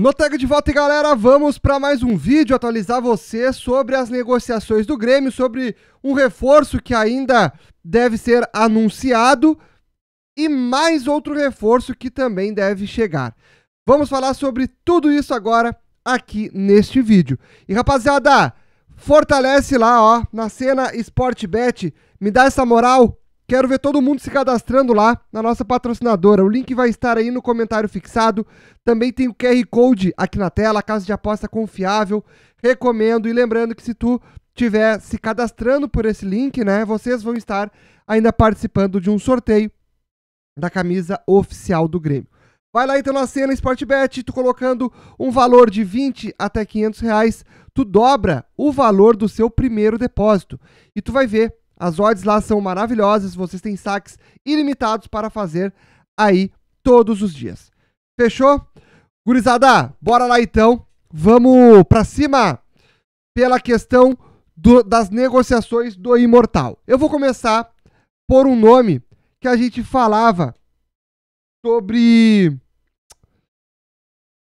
Notega de volta e galera, vamos para mais um vídeo atualizar você sobre as negociações do Grêmio, sobre um reforço que ainda deve ser anunciado e mais outro reforço que também deve chegar. Vamos falar sobre tudo isso agora aqui neste vídeo. E rapaziada, fortalece lá, ó, na cena Sportbet, me dá essa moral, Quero ver todo mundo se cadastrando lá na nossa patrocinadora. O link vai estar aí no comentário fixado. Também tem o QR Code aqui na tela, casa de aposta confiável. Recomendo e lembrando que se tu tiver se cadastrando por esse link, né, vocês vão estar ainda participando de um sorteio da camisa oficial do Grêmio. Vai lá então na cena Sportbet, tu colocando um valor de 20 até 500 reais, tu dobra o valor do seu primeiro depósito e tu vai ver as odds lá são maravilhosas, vocês têm saques ilimitados para fazer aí todos os dias. Fechou? Gurizada, bora lá então. Vamos para cima pela questão do, das negociações do Imortal. Eu vou começar por um nome que a gente falava sobre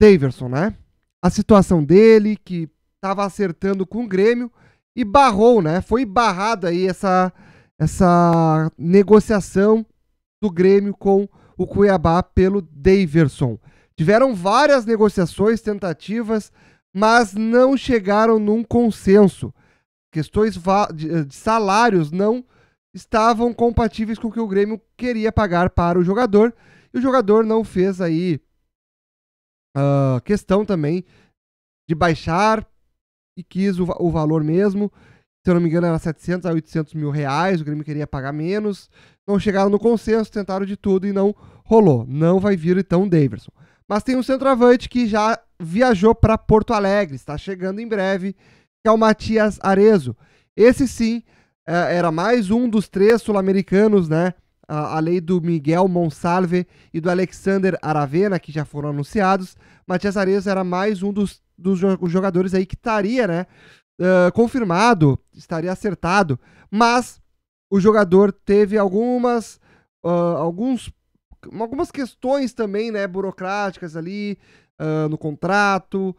Daverson, né? A situação dele, que estava acertando com o Grêmio e barrou, né? Foi barrada aí essa, essa negociação do Grêmio com o Cuiabá pelo Daverson. Tiveram várias negociações, tentativas, mas não chegaram num consenso. Questões eh, de salários não estavam compatíveis com o que o Grêmio queria pagar para o jogador. E o jogador não fez aí uh, questão também de baixar e quis o, o valor mesmo. Se eu não me engano, era 700 a 800 mil reais, o Grêmio queria pagar menos. Não chegaram no consenso, tentaram de tudo e não rolou. Não vai vir então o Davidson. Mas tem um centroavante que já viajou para Porto Alegre, está chegando em breve, que é o Matias Arezo. Esse sim é, era mais um dos três sul-americanos, né? a lei do Miguel Monsalve e do Alexander Aravena, que já foram anunciados, Matias Areias era mais um dos, dos jogadores aí que estaria, né, uh, confirmado, estaria acertado, mas o jogador teve algumas, uh, alguns, algumas questões também, né, burocráticas ali uh, no contrato,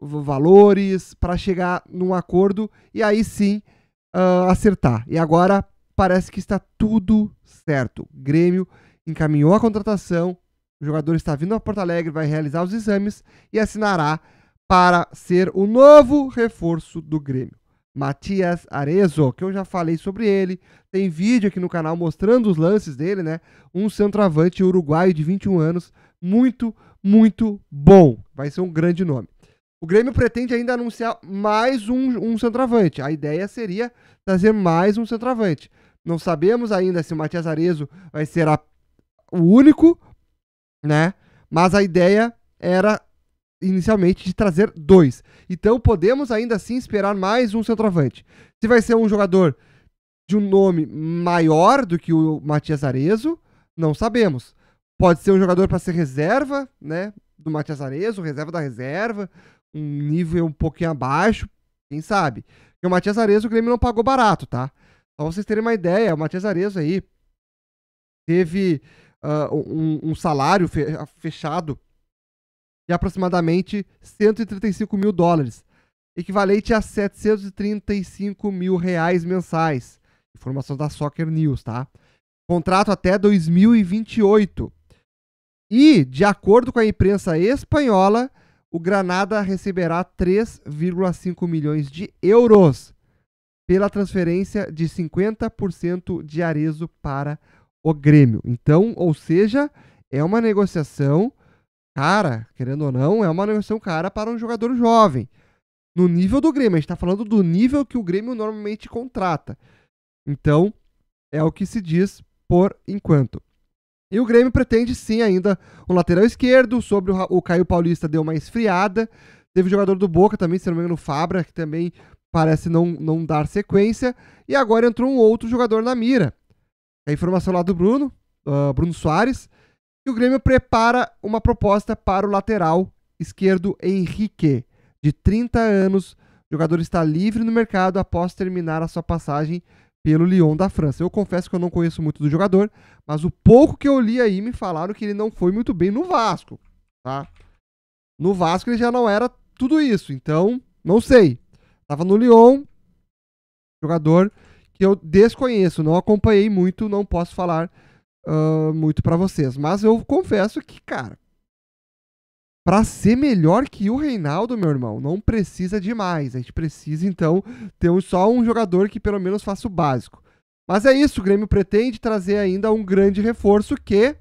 valores, para chegar num acordo e aí sim acertar. E agora parece que está tudo certo. Grêmio encaminhou a contratação, o jogador está vindo a Porto Alegre, vai realizar os exames e assinará para ser o novo reforço do Grêmio. Matias Arezzo, que eu já falei sobre ele, tem vídeo aqui no canal mostrando os lances dele, né? Um centroavante uruguaio de 21 anos, muito, muito bom. Vai ser um grande nome. O Grêmio pretende ainda anunciar mais um, um centroavante. A ideia seria trazer mais um centroavante. Não sabemos ainda se o Matias Arezo vai ser a, o único, né? Mas a ideia era inicialmente de trazer dois. Então podemos ainda assim esperar mais um centroavante. Se vai ser um jogador de um nome maior do que o Matias Arezo, não sabemos. Pode ser um jogador para ser reserva, né? Do Matias Arezo, reserva da reserva, um nível um pouquinho abaixo, quem sabe. Porque o Matias Arezo o Grêmio não pagou barato, tá? Só vocês terem uma ideia, o Matias Arezzo aí teve uh, um, um, salário ah, fechado de aproximadamente 135 mil dólares, equivalente a 735 mil reais mensais. Informação da Soccer News, tá? Contrato até 2028. E, de acordo com a imprensa espanhola, o Granada receberá 3,5 milhões de euros pela transferência de 50% de Arezo para o Grêmio. Então, ou seja, é uma negociação cara, querendo ou não, é uma negociação cara para um jogador jovem. No nível do Grêmio, a gente está falando do nível que o Grêmio normalmente contrata. Então, é o que se diz por enquanto. E o Grêmio pretende sim ainda um lateral esquerdo, sobre o, o Caio Paulista deu uma esfriada. Teve o jogador do Boca também, se não me engano, o Fabra, que também parece não, não dar sequência. E agora entrou um outro jogador na mira. É a informação lá do Bruno, uh, Bruno Soares, que o Grêmio prepara uma proposta para o lateral esquerdo Henrique, de 30 anos. O jogador está livre no mercado após terminar a sua passagem pelo Lyon da França. Eu confesso que eu não conheço muito do jogador, mas o pouco que eu li aí me falaram que ele não foi muito bem no Vasco, tá? No Vasco ele já não era tudo isso, então não sei. Tava no Lyon, jogador que eu desconheço, não acompanhei muito, não posso falar uh, muito para vocês. Mas eu confesso que, cara, para ser melhor que o Reinaldo, meu irmão, não precisa demais. A gente precisa, então, ter um, só um jogador que pelo menos faça o básico. Mas é isso, o Grêmio pretende trazer ainda um grande reforço que,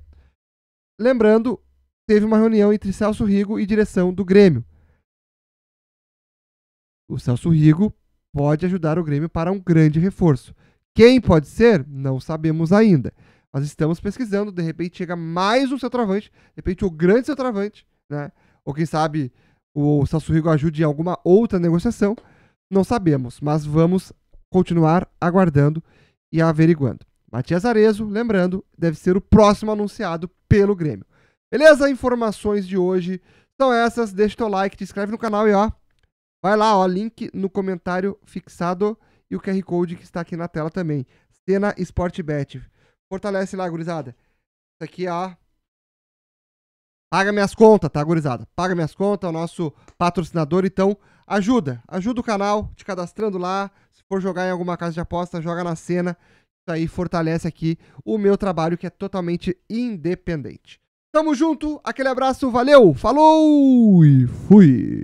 lembrando, teve uma reunião entre Celso Rigo e direção do Grêmio o Celso Rigo pode ajudar o Grêmio para um grande reforço. Quem pode ser? Não sabemos ainda. Mas estamos pesquisando, de repente chega mais um centroavante, de repente o grande centroavante, né? Ou quem sabe o Celso Rigo ajude em alguma outra negociação. Não sabemos, mas vamos continuar aguardando e averiguando. Matias Arezo, lembrando, deve ser o próximo anunciado pelo Grêmio. Beleza? Informações de hoje são essas. Deixa o teu like, te inscreve no canal e ó, Vai lá, ó, link no comentário fixado e o QR Code que está aqui na tela também. Cena Sportbet. Fortalece lá, gurizada. Isso aqui, ó. Paga minhas contas, tá, gurizada? Paga minhas contas, o nosso patrocinador. Então, ajuda. Ajuda o canal, te cadastrando lá. Se for jogar em alguma casa de aposta, joga na cena. Isso aí fortalece aqui o meu trabalho, que é totalmente independente. Tamo junto, aquele abraço, valeu, falou e fui!